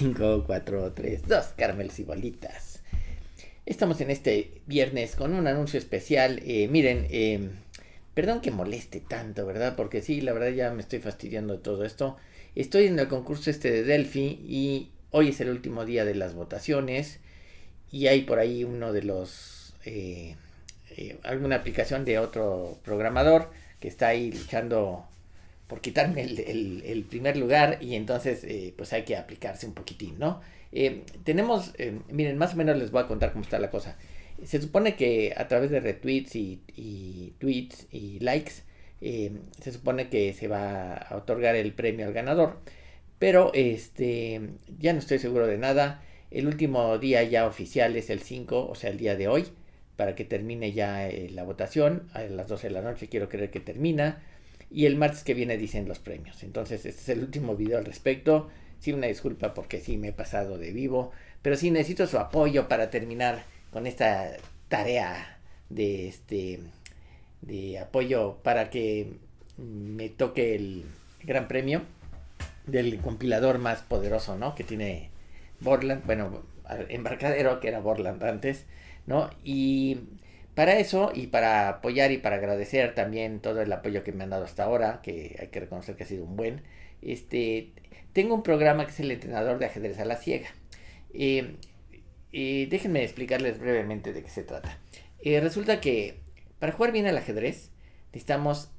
5, 4, 3, 2, carmel y bolitas. Estamos en este viernes con un anuncio especial. Eh, miren, em, perdón que moleste tanto, ¿verdad? Porque sí, la verdad ya me estoy fastidiando de todo esto. Estoy en el concurso este de Delphi y hoy es el último día de las votaciones. Y hay por ahí uno de los... Eh, eh, alguna aplicación de otro programador que está ahí luchando por quitarme el, primer lugar y entonces eh, pues hay que aplicarse un poquitín, ¿no? Eh, tenemos, eh, miren, más o menos les voy a contar cómo está la cosa. Se supone que a través de retweets y, tweets y likes, se supone que se va a otorgar el premio al ganador. Pero este, ya no estoy seguro de nada. El último día ya oficial es el 5, o sea, el día de hoy, para que termine ya la votación. A las 12 de la noche quiero creer que termina y el martes que viene dicen los premios. Entonces, este es el último video al respecto. Sí, una disculpa porque sí me he pasado de vivo, pero sí necesito su apoyo para terminar con esta tarea de este de apoyo para que me toque el gran premio del compilador más poderoso, ¿no? Que tiene Borland, bueno, embarcadero que era Borland antes, ¿no? Y para eso y para apoyar y para agradecer también todo el apoyo que me han dado hasta ahora, que hay que reconocer que ha sido un buen, este, tengo un programa que es el entrenador de ajedrez a la ciega. Eh, eh, déjenme explicarles brevemente de qué se trata. Eh, resulta que para jugar bien al ajedrez necesitamos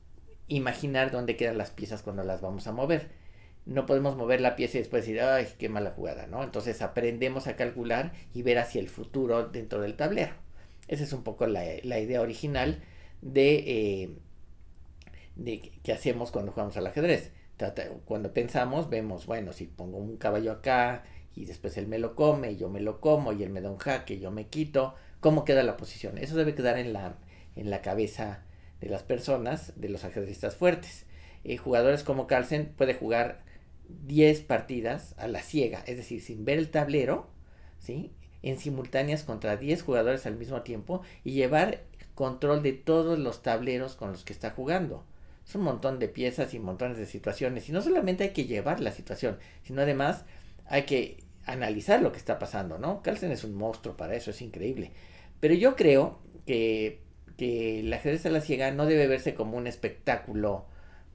imaginar dónde quedan las piezas cuando las vamos a mover. No podemos mover la pieza y después decir, ay, qué mala jugada, ¿no? Entonces aprendemos a calcular y ver hacia el futuro dentro del tablero. Esa es un poco la, idea original de, eh, de que hacemos cuando jugamos al ajedrez. Cuando pensamos, vemos, bueno, si pongo un caballo acá y después él me lo come, y yo me lo como y él me da un jaque, yo me quito, ¿cómo queda la posición? Eso debe quedar en la, en la cabeza de las personas, de los ajedrecistas fuertes. Eh, jugadores como Carlsen puede jugar 10 partidas a la ciega, es decir, sin ver el tablero, ¿sí? en simultáneas contra 10 jugadores al mismo tiempo y llevar control de todos los tableros con los que está jugando. Es un montón de piezas y montones de situaciones. Y no solamente hay que llevar la situación, sino además hay que analizar lo que está pasando, ¿no? Carlsen es un monstruo para eso, es increíble. Pero yo creo que, la ajedrez a la ciega no debe verse como un espectáculo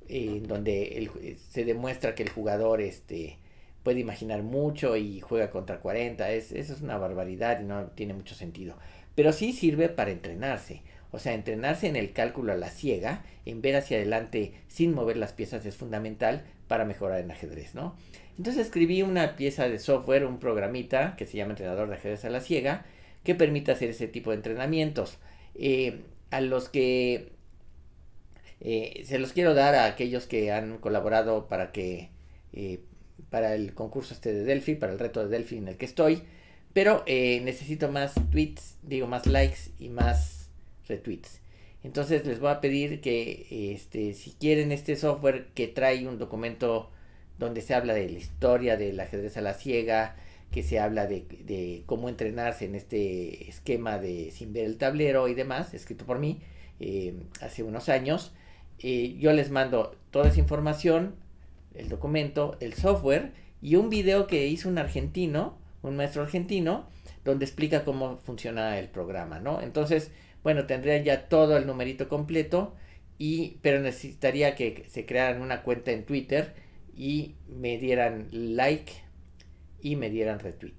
eh, en donde eh, se demuestra que el jugador este, puede imaginar mucho y juega contra 40. Es, eso es una barbaridad y no tiene mucho sentido. Pero sí sirve para entrenarse. O sea, entrenarse en el cálculo a la ciega, en ver hacia adelante sin mover las piezas es fundamental para mejorar en ajedrez, ¿no? Entonces escribí una pieza de software, un programita que se llama entrenador de ajedrez a la ciega, que permite hacer ese tipo de entrenamientos. Eh, a los que eh, se los quiero dar a aquellos que han colaborado para que eh, para el concurso este de Delphi, para el reto de Delphi en el que estoy. Pero eh, necesito más tweets, digo más likes y más retweets. Entonces les voy a pedir que este, si quieren este software que trae un documento donde se habla de la historia del ajedrez a la ciega, que se habla de, cómo entrenarse en este esquema de sin ver el tablero y demás, escrito por mí eh, hace unos años. Eh, yo les mando toda esa información el documento, el software y un video que hizo un argentino, un maestro argentino, donde explica cómo funciona el programa, ¿no? Entonces, bueno, tendría ya todo el numerito completo, y, pero necesitaría que se crearan una cuenta en Twitter y me dieran like y me dieran retweet,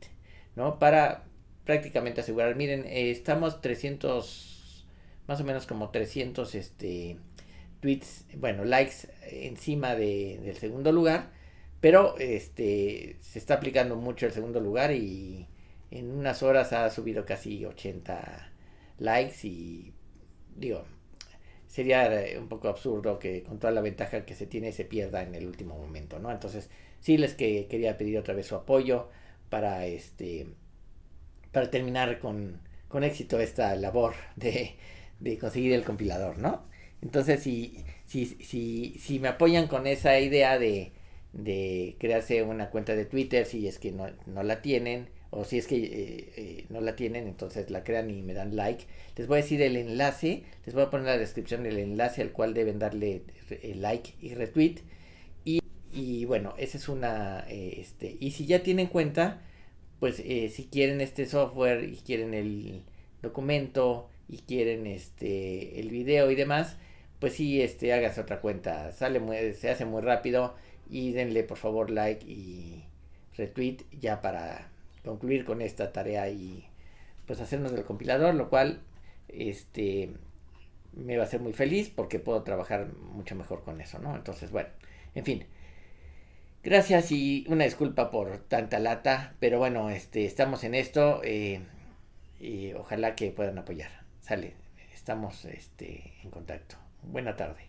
¿no? Para prácticamente asegurar, miren, eh, estamos 300, más o menos como 300, este, tweets, bueno, likes encima de, del segundo lugar, pero este se está aplicando mucho el segundo lugar y en unas horas ha subido casi 80 likes y digo, sería eh, un poco absurdo que con toda la ventaja que se tiene se pierda en el último momento, ¿no? Entonces, sí les que quería pedir otra vez su apoyo para este para terminar con, éxito esta labor de conseguir el compilador, ¿no? Entonces, si, si, si, si me apoyan con esa idea de, crearse una cuenta de Twitter, si es que no, no la tienen, o si es que eh, eh, no la tienen, entonces la crean y me dan like. Les voy a decir el enlace, les voy a poner en la descripción el enlace al cual deben darle eh, like y retweet. Y, y bueno, esa es una... Este, y si ya tienen cuenta, pues si quieren este software y quieren el documento y quieren este el video y demás, pues sí, este, hágase otra cuenta, sale muy, se hace muy rápido y denle por favor like y retweet ya para concluir con esta tarea y pues hacernos del compilador, lo cual este me va a hacer muy feliz porque puedo trabajar mucho mejor con eso, ¿no? Entonces, bueno, en fin. Gracias y una disculpa por tanta lata, pero bueno, este, estamos en esto eh, y ojalá que puedan apoyar. Sale, estamos este, en contacto. Buena tarde.